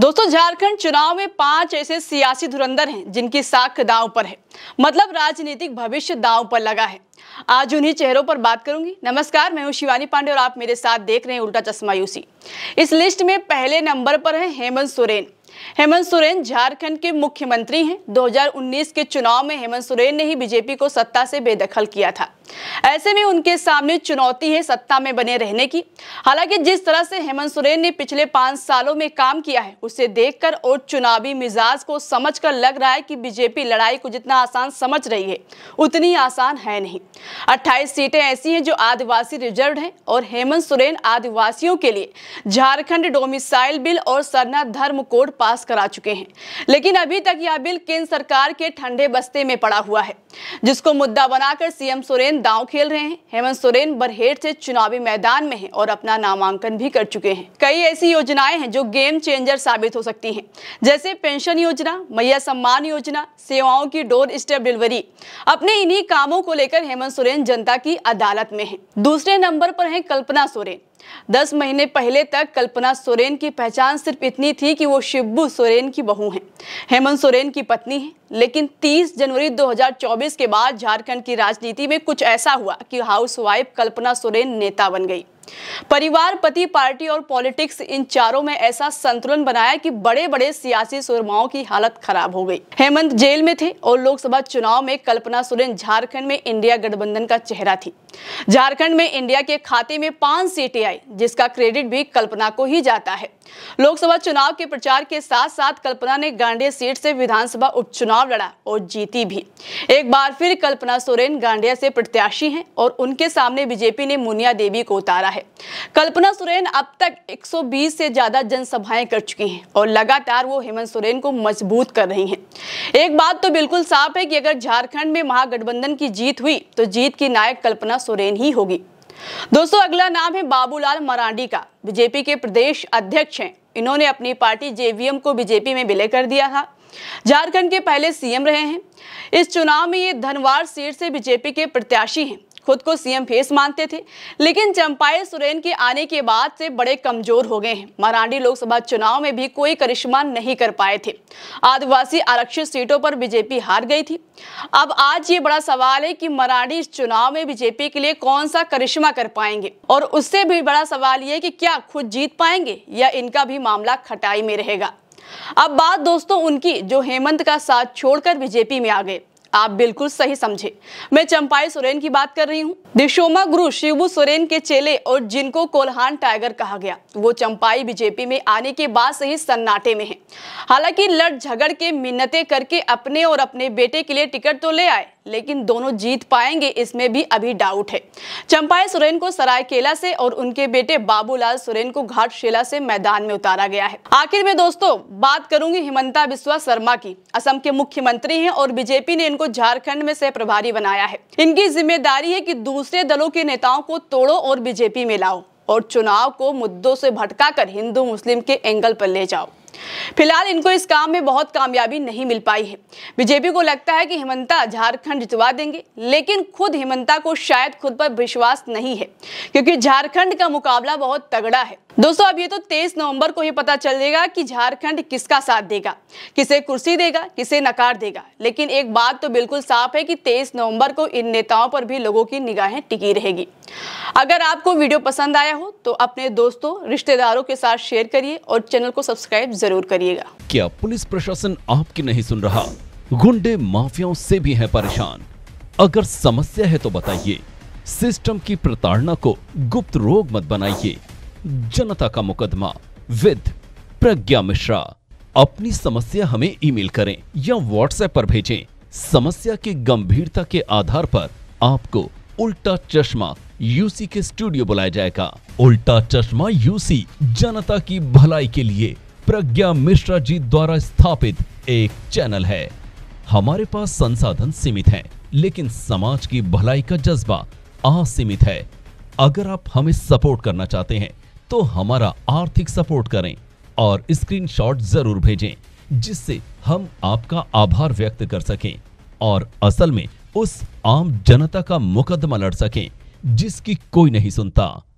दोस्तों झारखंड चुनाव में पांच ऐसे सियासी धुरंधर हैं जिनकी साख दांव पर है मतलब राजनीतिक भविष्य दांव पर लगा है आज उन्हीं चेहरों पर बात करूंगी नमस्कार मैं हूं शिवानी पांडे और आप मेरे साथ देख रहे हैं उल्टा चश्मा यूसी इस लिस्ट में पहले नंबर पर है हेमंत सोरेन हेमंत सोरेन झारखंड के मुख्यमंत्री हैं 2019 के चुनाव में हेमंत सोरेन ने ही बीजेपी को सत्ता से बेदखल किया था ऐसे में उनके सामने चुनौती है सत्ता में बने रहने की हालांकि जिस तरह से हेमंत सोरेन ने पिछले पांच सालों में काम किया है उसे देखकर और चुनावी मिजाज को समझकर लग रहा है कि बीजेपी लड़ाई को जितना आसान समझ रही है उतनी आसान है नहीं अट्ठाईस सीटें ऐसी हैं जो आदिवासी रिजर्व हैं और हेमंत सोरेन आदिवासियों के लिए झारखंड डोमिसाइल बिल और सरना धर्म कोड पास करा चुके हैं लेकिन अभी तक यह बिल केंद्र सरकार के ठंडे बस्ते में पड़ा हुआ है जिसको मुद्दा बनाकर सीएम सोरेन दांव खेल रहे हैं हेमंत सोरेन बरहेट से चुनावी मैदान में हैं और अपना नामांकन भी कर चुके हैं कई ऐसी योजनाएं हैं जो गेम चेंजर साबित हो सकती हैं जैसे पेंशन योजना मैया सम्मान योजना सेवाओं की डोर स्टेप डिलीवरी अपने इन्हीं कामों को लेकर हेमंत सोरेन जनता की अदालत में है दूसरे नंबर पर है कल्पना सोरेन दस महीने पहले तक कल्पना सोरेन की पहचान सिर्फ इतनी थी कि वो शिब्बू सोरेन की बहू हैं हेमंत सोरेन की पत्नी हैं लेकिन 30 जनवरी 2024 के बाद झारखंड की राजनीति में कुछ ऐसा हुआ कि हाउसवाइफ कल्पना सोरेन नेता बन गई परिवार पति पार्टी और पॉलिटिक्स इन चारों में ऐसा संतुलन बनाया कि बड़े बड़े सियासी सुरमाओं की हालत खराब हो गई हेमंत जेल में थे और लोकसभा चुनाव में कल्पना सुरेन झारखंड में इंडिया गठबंधन का चेहरा थी झारखंड में इंडिया के खाते में पांच सीटें आई जिसका क्रेडिट भी कल्पना को ही जाता है लोकसभा चुनाव के प्रचार के साथ साथ कल्पना ने गांडिया सीट से विधानसभा उपचुनाव लड़ा और जीती भी एक बार फिर कल्पना सोरेन गांडिया से प्रत्याशी हैं और उनके सामने बीजेपी ने मुनिया देवी को उतारा है है कल्पना सुरेन अब तक 120 से ज़्यादा जनसभाएं कर चुकी हैं और लगातार वो हेमंत सुरेन को मजबूत कर रही हैं एक बात तो बिल्कुल साफ है कि अगर झारखंड में महागठबंधन की जीत हुई तो जीत की नायक कल्पना सुरेन ही होगी दोस्तों अगला नाम है बाबूलाल मरांडी का बीजेपी के प्रदेश अध्यक्ष हैं इन्होंने अपनी पार्टी जेवीएम को बीजेपी में विलय कर दिया था झारखंड के पहले सीएम रहे हैं इस चुनाव में ये धनवार सीट से बीजेपी के प्रत्याशी हैं खुद को सीएम फेस मानते थे लेकिन चंपाई सुरेन के आने के बाद से बड़े कमजोर हो गए हैं मरांडी लोकसभा चुनाव में भी कोई करिश्मा नहीं कर पाए थे आदिवासी आरक्षित सीटों पर बीजेपी हार गई थी अब आज ये बड़ा सवाल है कि मरांडी इस चुनाव में बीजेपी के लिए कौन सा करिश्मा कर पाएंगे और उससे भी बड़ा सवाल ये कि क्या खुद जीत पाएंगे या इनका भी मामला खटाई में रहेगा अब बात दोस्तों उनकी जो हेमंत का साथ छोड़कर बीजेपी में आ गए आप बिल्कुल सही समझे मैं चंपाई सोरेन की बात कर रही हूँ दिशोमा गुरु शिवू सोरेन के चेले और जिनको कोल्हान टाइगर कहा गया वो चंपाई बीजेपी में आने के बाद से ही सन्नाटे में हैं। हालांकि लड़ झगड़ के मिन्नतें करके अपने और अपने बेटे के लिए टिकट तो ले आए लेकिन दोनों जीत पाएंगे इसमें भी अभी डाउट है चंपाई सुरेन को सरायकेला से और उनके बेटे बाबूलाल सुरेन को घाटशिला से मैदान में उतारा गया है आखिर में दोस्तों बात करूंगी हिमंता बिस्वा शर्मा की असम के मुख्यमंत्री हैं और बीजेपी ने इनको झारखंड में सह प्रभारी बनाया है इनकी जिम्मेदारी है की दूसरे दलों के नेताओं को तोड़ो और बीजेपी में लाओ और चुनाव को मुद्दों से भटका हिंदू मुस्लिम के एंगल पर ले जाओ फिलहाल इनको इस काम में बहुत कामयाबी नहीं मिल पाई है बीजेपी को लगता है कि हेमंता झारखंड जितवा देंगे लेकिन खुद हेमंता को शायद खुद पर विश्वास नहीं है क्योंकि झारखंड का मुकाबला बहुत तगड़ा है दोस्तों अब ये तो 23 नवंबर को ही पता चलेगा कि झारखंड किसका साथ देगा किसे कुर्सी देगा किसे नकार देगा लेकिन एक बात तो बिल्कुल साफ है कि 23 नवंबर को इन नेताओं पर भी लोगों की निगाहें टिकी रहेगी अगर आपको वीडियो पसंद आया हो तो अपने दोस्तों रिश्तेदारों के साथ शेयर करिए और चैनल को सब्सक्राइब जरूर करिएगा क्या पुलिस प्रशासन आपकी नहीं सुन रहा गुंडे माफियाओं से भी है परेशान अगर समस्या है तो बताइए सिस्टम की प्रताड़ना को गुप्त रोग मत बनाइए जनता का मुकदमा विद प्रज्ञा मिश्रा अपनी समस्या हमें ईमेल करें या व्हाट्सएप पर भेजें समस्या की गंभीरता के आधार पर आपको उल्टा चश्मा यूसी के स्टूडियो बुलाया जाएगा उल्टा चश्मा यूसी जनता की भलाई के लिए प्रज्ञा मिश्रा जी द्वारा स्थापित एक चैनल है हमारे पास संसाधन सीमित हैं, लेकिन समाज की भलाई का जज्बा असीमित है अगर आप हमें सपोर्ट करना चाहते हैं तो हमारा आर्थिक सपोर्ट करें और स्क्रीनशॉट जरूर भेजें जिससे हम आपका आभार व्यक्त कर सकें और असल में उस आम जनता का मुकदमा लड़ सकें जिसकी कोई नहीं सुनता